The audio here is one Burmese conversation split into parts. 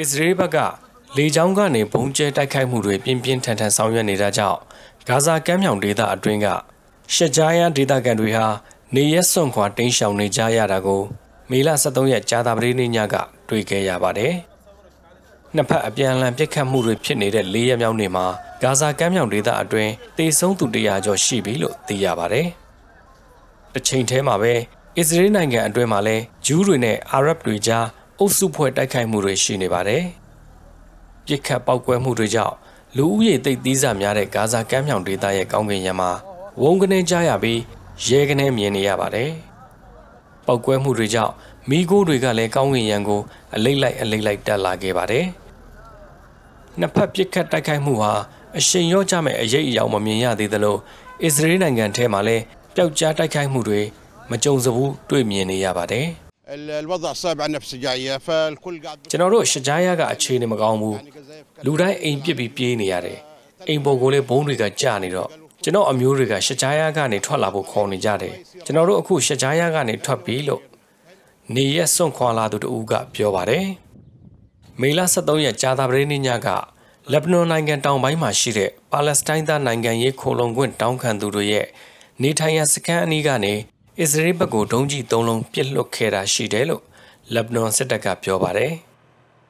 အစ္စရေးဘက်ကလေကြောင်းကနေဘုံကျဲတိုက်ခိုက်မှုတွေပြင်းပြင်းထန်ထန်ဆောင်ရွက်နေတာကြောင့်ဂါဇာကမ်းမြောင်ဒေသအတွင်းကရှက်ဂျာယန်ဒေသခံတွေဟာနေရက်စွန့်ခွာတိမ်းရှောင်နေကြရတာကိုမေလ23ရက်ကြာသပတေးနေ့ညကတွေ့ခဲ့ရပါတယ်။နှစ်ဖက်အပြန်အလှန်ပစ်ခတ်မှုတွေဖြစ်နေတဲ့၄ရက်မြောက်နေ့မှာဂါဇာကမ်းမြောင်ဒေသအတွင်းတေဆုံးသူ100ကျော်ရှိပြီလို့သိရပါတယ်။တစ်ချိန်တည်းမှာပဲအစ္စရေးနိုင်ငံအတွင်းမှာလည်းဂျူးတွေနဲ့အာရဗ်တွေကြားအုပ်စုဖွဲ့တိုက်ခိုက်မှုတွေ ရှိနေပါတယ်။ပြစ်ခတ်ပေါက်ကွဲမှုတွေကြောင့်လူဦးရေသိပ်သီးစာများတဲ့ဂါဇာကမ်းမြောင်ဒေသရဲ့ကောင်းကင်ယံမှာဝုန်းကနေကြားရပြီးရဲကနေမြင်နေရပါတယ်။ပေါက်ကွဲမှုတွေကြောင့်မိโก้တွေကလည်းကောင်းကင်ယံကိုအလိမ့်လိုက်အလိမ့်လိုက်တက်လာခဲ့ပါတယ်။နှစ်ဖက်ပြစ်ခတ်တိုက်ခိုက်မှုဟာအရှင်ရော့ကြမဲ့အရေးအယောင်မမြင်ရသေးသလိုအစ္စရေးနိုင်ငံထဲမှာလည်းပျောက်ကြားတိုက်ခိုက်မှုတွေမကြုံစဘူးတွေ့မြင်နေရပါတယ်။ الوضع صعب عندنا في سجايا فالكل قاعد ကျွန်တော်တို့ရှဂျာယာကအခြေအနေမကောင်းဘူးလူတိုင်းအိမ်ပစ်ပြီးပြေးနေရတယ်အိမ်ပေါ်ကိုလည်းဘုံတွေကကျနေတော့ကျွန်တော်အမျိုးတွေကရှဂျာယာကနေထွက်လာဖို့ခေါ်နေကြတယ်ကျွန်တော်တို့အခုရှဂျာယာကနေထွက်ပြီလို့နေရက်စွန့်ခွာလာသူတူကပြောပါတယ်မေလ23ရက်ကြာသပတေးနေ့ညကလက်ဘနွန်နိုင်ငံတောင်ပိုင်းမှာရှိတဲ့ပါလက်စတိုင်းသားနိုင်ငံရေးခိုလုံခွင့်တောင်းခံသူတွေရဲ့နေထိုင်ရာစခန်းအနီးကနေအစ္စရေးဘက်ကိုဒုံးကျည်၃လုံးပစ်လွှတ်ခဲ့တာရှိတယ်လို့လက်ဘနွန်စစ်တပ်ကပြောပါတယ်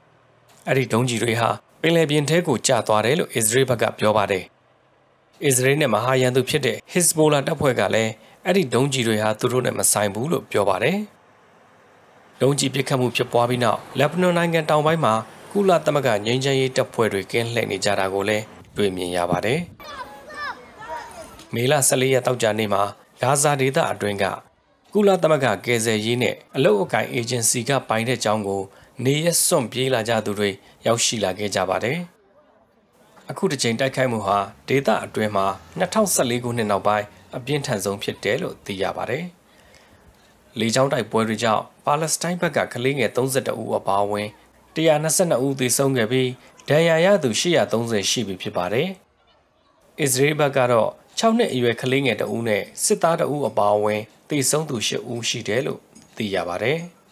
။အဲ့ဒီဒုံးကျည်တွေဟာပင်လယ်ပြင်ထဲကိုကျသွားတယ်လို့အစ္စရေးဘက်ကပြောပါတယ်။အစ္စရေးနဲ့မဟာရန်သူဖြစ်တဲ့ Hezbollah တပ်ဖွဲ့ကလည်းအဲ့ဒီဒုံးကျည်တွေဟာသူတို့နဲ့မဆိုင်ဘူးလို့ပြောပါတယ်။ဒုံးကျည်ပစ်ခတ်မှုဖြစ်ပွားပြီးနောက်လက်ဘနွန်နိုင်ငံတောင်ပိုင်းမှာကုလသမဂ္ဂငြိမ်းချမ်းရေးတပ်ဖွဲ့တွေကင်းလှည့်နေကြတာကိုလည်းတွေ့မြင်ရပါတယ်။မေလ14ရက်တောက်ကြနေ့မှာဂါဇာဒေသအတွင်းကကုလသမဂ္ဂကယ်ဆယ်ရေးနဲ့အလုပ်အကိုင်အေဂျင်စီကပိုင်တဲ့ကြောင်းကို နေရစွန့်ပြေးလာကြသူတွေရောက်ရှိလာခဲ့ကြပါတယ်။အခုတစ်ချိန်တိုက်ခိုက်မှုဟာဒေသအတွင်းမှာ2014ခုနှစ်နောက်ပိုင်းအပြင်းထန်ဆုံးဖြစ်တယ်လို့သိရပါတယ်။လေကြောင်းတိုက်ပွဲတွေကြောင့်ပါလက်စတိုင်းဘက်ကကလေးငယ်32ဦးအပါအဝင်122ဦးသေဆုံးခဲ့ပြီးဒဏ်ရာရသူ830ရှိပြီဖြစ်ပါတယ်။အစ္စရေးဘက်ကတော့6နှစ်အရွယ်ကလေးငယ်တဦးနဲ့စစ်သားတဦးအပါအဝင်တေဆုံးသူ10ဦးရှိတယ်လို့သိရပါတယ်။